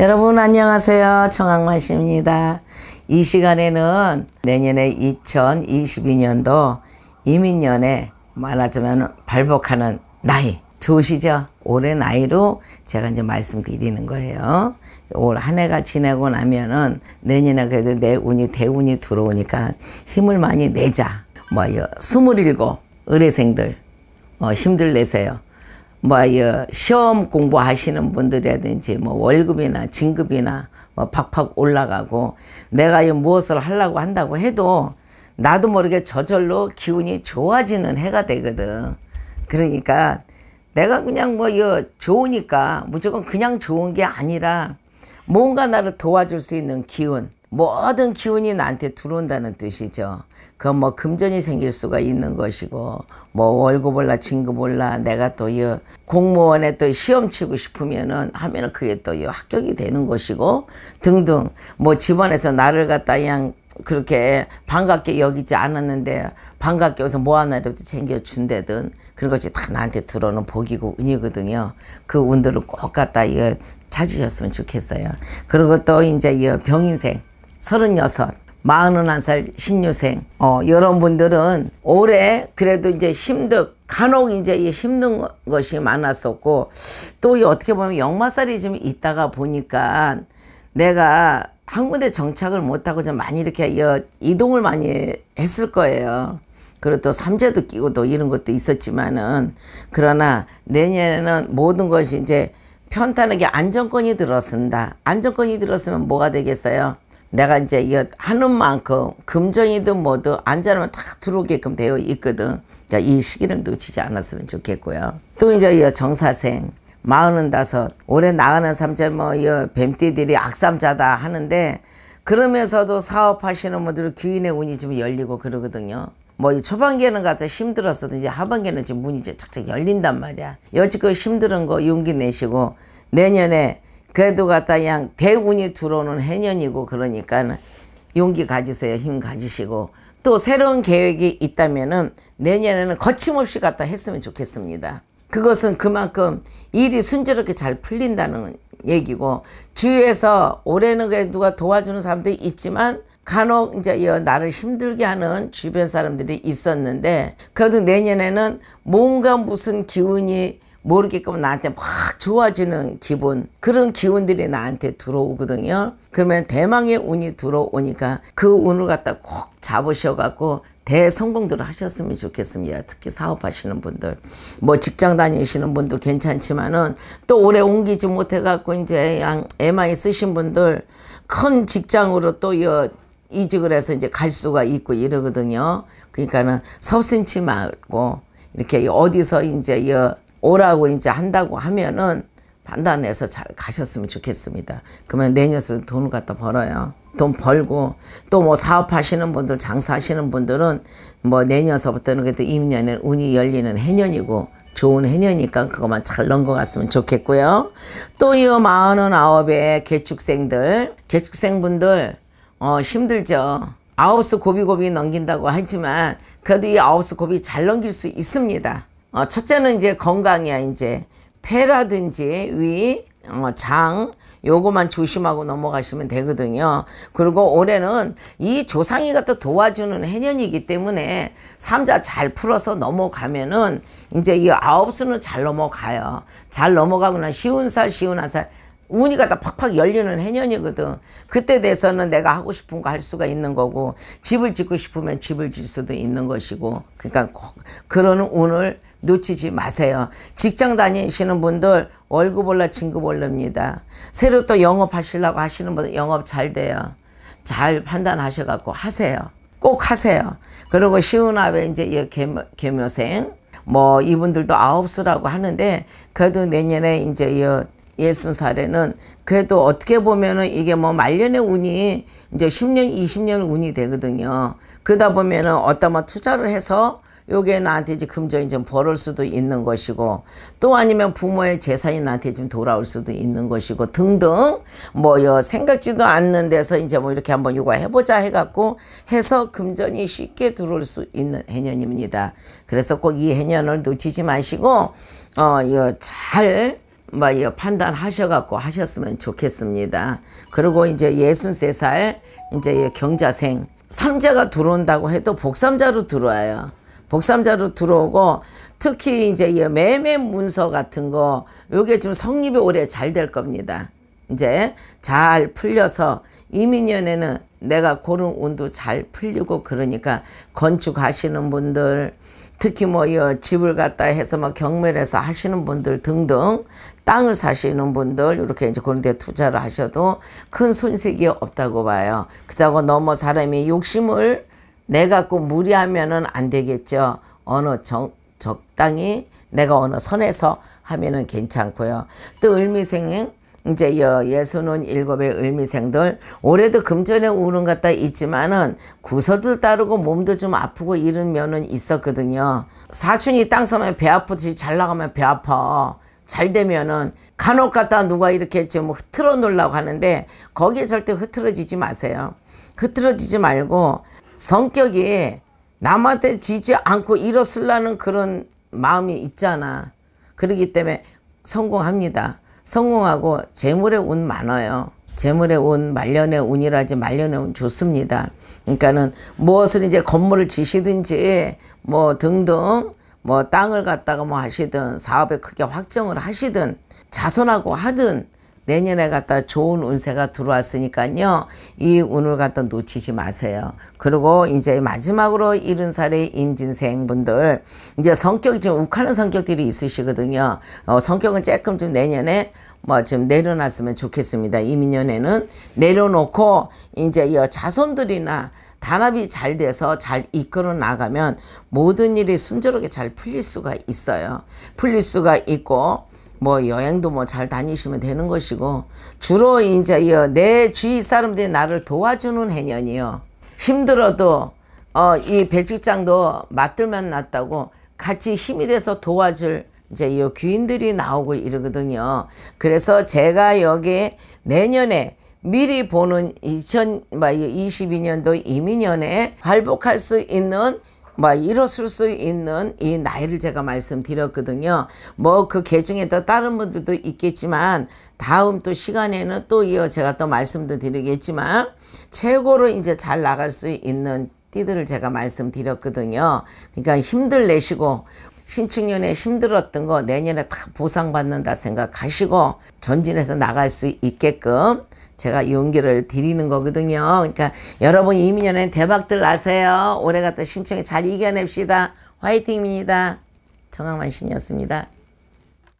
여러분 안녕하세요. 청학만씨입니다이 시간에는 내년에 2022년도 이민년에 말하자면 발복하는 나이 좋으시죠? 올해 나이로 제가 이제 말씀드리는 거예요. 올 한 해가 지나고 나면은 내년에 그래도 내 운이 대운이 들어오니까 힘을 많이 내자. 뭐 스물일곱 의뢰생들 어, 힘들 내세요. 뭐 시험 공부하시는 분들이라든지 뭐 월급이나 진급이나 뭐 팍팍 올라가고 내가 이 무엇을 하려고 한다고 해도 나도 모르게 저절로 기운이 좋아지는 해가 되거든. 그러니까 내가 그냥 뭐 좋으니까 무조건 그냥 좋은 게 아니라 뭔가 나를 도와줄 수 있는 기운 모든 기운이 나한테 들어온다는 뜻이죠. 그건 뭐 금전이 생길 수가 있는 것이고 뭐 월급 올라 진급 올라 내가 또이 공무원에 또 시험 치고 싶으면은 하면은 그게 또이 합격이 되는 것이고 등등 뭐 집안에서 나를 갖다 그냥 그렇게 반갑게 여기지 않았는데 반갑게 와서 뭐 하나라도 챙겨준대든 그런 것이 다 나한테 들어오는 복이고 은이거든요. 그 운들을 꼭 갖다 이 찾으셨으면 좋겠어요. 그리고 또 이제 이 병인생 36, 41살 신유생. 어, 여러분들은 올해 그래도 이제 힘들, 간혹 이제 이 힘든 것이 많았었고, 또 이 어떻게 보면 역마살이 좀 있다가 보니까 내가 한 군데 정착을 못하고 좀 많이 이렇게 이동을 많이 했을 거예요. 그리고 또 삼재도 끼고 또 이런 것도 있었지만은, 그러나 내년에는 모든 것이 이제 편탄하게 안정권이 들었습니다. 안정권이 들었으면 뭐가 되겠어요? 내가 이제 이거 하는 만큼 금전이든 뭐든 안전하면 다 들어오게끔 되어 있거든. 그러니까 이 시기를 놓치지 않았으면 좋겠고요. 또 이제 이 정사생 마흔은 다섯 올해 나가는 삼자 뭐이 뱀띠들이 악삼자다 하는데 그러면서도 사업하시는 분들은 귀인의 운이 좀 열리고 그러거든요. 뭐 이 초반기에는 같아 힘들었어도 이제 하반기에는 지금 문이 이제 착착 열린단 말이야. 여지껏 힘든 거 용기 내시고 내년에 그래도 갖다 그냥 대운이 들어오는 해년이고 그러니까 용기 가지세요. 힘 가지시고 또 새로운 계획이 있다면은 내년에는 거침없이 갖다 했으면 좋겠습니다. 그것은 그만큼 일이 순조롭게 잘 풀린다는 얘기고 주위에서 올해는 누가 도와주는 사람들이 있지만 간혹 이제 나를 힘들게 하는 주변 사람들이 있었는데 그래도 내년에는 뭔가 무슨 기운이 모르게끔 나한테 막 좋아지는 기분 그런 기운들이 나한테 들어오거든요 그러면 대망의 운이 들어오니까 그 운을 갖다 꼭 잡으셔갖고 대성공들을 하셨으면 좋겠습니다 특히 사업하시는 분들 뭐 직장 다니시는 분도 괜찮지만은 또 오래 옮기지 못해갖고 이제 애망이 쓰신 분들 큰 직장으로 또 이직을 해서 이제 갈 수가 있고 이러거든요 그러니까는 섭슴치 말고 이렇게 어디서 이제 여, 오라고 이제 한다고 하면은 판단해서 잘 가셨으면 좋겠습니다. 그러면 내년에서 돈을 갖다 벌어요. 돈 벌고 또 뭐 사업하시는 분들 장사하시는 분들은 뭐 내년서부터는 그래도 임년은 운이 열리는 해년이고 좋은 해년이니까 그것만 잘 넘어갔으면 좋겠고요. 또 이 마흔아홉의 개축생들 개축생분들 어 힘들죠. 아홉수 고비고비 넘긴다고 하지만 그래도 이 아홉수 고비 잘 넘길 수 있습니다. 어, 첫째는 이제 건강이야 이제 폐라든지 위, 어, 장 요거만 조심하고 넘어가시면 되거든요. 그리고 올해는 이 조상이가 또 도와주는 해년이기 때문에 삼자 잘 풀어서 넘어가면은 이제 이 아홉 수는 잘 넘어가요. 잘 넘어가거나 쉬운 살 쉬운 한살 운이가 다 팍팍 열리는 해년이거든. 그때 돼서는 내가 하고 싶은 거 할 수가 있는 거고 집을 짓고 싶으면 집을 질 수도 있는 것이고 그러니까 그런 운을 놓치지 마세요. 직장 다니시는 분들 월급 올라 진급 올릅니다. 새로 또 영업하시려고 하시는 분들 영업 잘 돼요. 잘 판단하셔갖고 하세요. 꼭 하세요. 그리고 시운합에 이제 이 개묘, 개묘생 뭐 이분들도 아홉 수라고 하는데 그래도 내년에 이제 이 예순 살에는 그래도 어떻게 보면은 이게 뭐 말년의 운이 이제 10년, 20년 운이 되거든요. 그러다 보면은 어떤 뭐 투자를 해서 요게 나한테 이제 금전이 좀 벌을 수도 있는 것이고 또 아니면 부모의 재산이 나한테 좀 돌아올 수도 있는 것이고 등등 뭐여 생각지도 않는 데서 이제 뭐 이렇게 한번 요거 해보자 해갖고 해서 금전이 쉽게 들어올 수 있는 해년입니다. 그래서 꼭 이 해년을 놓치지 마시고 어잘 뭐, 이 판단하셔갖고 하셨으면 좋겠습니다. 그리고 이제 63살, 이제 경자생, 삼자가 들어온다고 해도 복삼자로 들어와요. 복삼자로 들어오고 특히 이제 이 매매 문서 같은 거 요게 지금 성립이 올해 잘될 겁니다. 이제 잘 풀려서 이민년에는 내가 고른 운도 잘 풀리고 그러니까 건축하시는 분들 특히 뭐 이 집을 갖다 해서 막 경매해서 하시는 분들 등등 땅을 사시는 분들 이렇게 이제 그런 데 투자를 하셔도 큰 손색이 없다고 봐요. 그자고 넘어 사람이 욕심을 내가 꼭 무리하면은 안 되겠죠. 어느 정, 적당히 내가 어느 선에서 하면은 괜찮고요. 또 을미생은 이제 여 예수는 일곱의 을미생들 올해도 금전에 우는 것다 있지만은 구설들 따르고 몸도 좀 아프고 이런 면은 있었거든요. 사춘이 땅 서면 배아프듯잘 나가면 배 아파. 잘 되면은 간혹 갔다 누가 이렇게 좀 흐트러 놓으고 하는데 거기에 절대 흐트러지지 마세요. 흐트러지지 말고 성격이 남한테 지지 않고 일어설라는 그런 마음이 있잖아. 그러기 때문에 성공합니다. 성공하고 재물의 운 많아요. 재물의 운, 말년의 운이라지 말년의 운 좋습니다. 그러니까는 무엇을 이제 건물을 지시든지 뭐 등등 뭐 땅을 갖다가 뭐 하시든 사업에 크게 확정을 하시든 자손하고 하든 내년에 갖다 좋은 운세가 들어왔으니까요. 이 운을 갖다 놓치지 마세요. 그리고 이제 마지막으로 이른 살의 임진생 분들 이제 성격이 좀 욱하는 성격들이 있으시거든요. 어, 성격은 조금 좀 내년에 뭐 좀 내려놨으면 좋겠습니다. 이민년에는 내려놓고 이제 여 자손들이나 단합이 잘 돼서 잘 이끌어 나가면 모든 일이 순조롭게 잘 풀릴 수가 있어요. 풀릴 수가 있고 뭐 여행도 뭐 잘 다니시면 되는 것이고 주로 이제 내 주위 사람들이 나를 도와주는 해년이요. 힘들어도 어, 이 백직장도 맞들면 낫다고 같이 힘이 돼서 도와줄 이제 이 귀인들이 나오고 이러거든요. 그래서 제가 여기 내년에 미리 보는 2022년도 뭐 이민년에 활복할 수 있는 뭐 일었을 수 있는 이 나이를 제가 말씀드렸거든요. 뭐그 개중에 또 다른 분들도 있겠지만 다음 또 시간에는 또 이어 제가 또 말씀도 드리겠지만 최고로 이제 잘 나갈 수 있는 띠들을 제가 말씀드렸거든요. 그러니까 힘들 내시고 신축년에 힘들었던 거 내년에 다 보상받는다 생각하시고 전진해서 나갈 수 있게끔 제가 용기를 드리는 거거든요. 그러니까 여러분 이민연엔 대박들 나세요. 올해 같은 신청에 잘 이겨냅시다. 화이팅입니다. 정황만신이었습니다.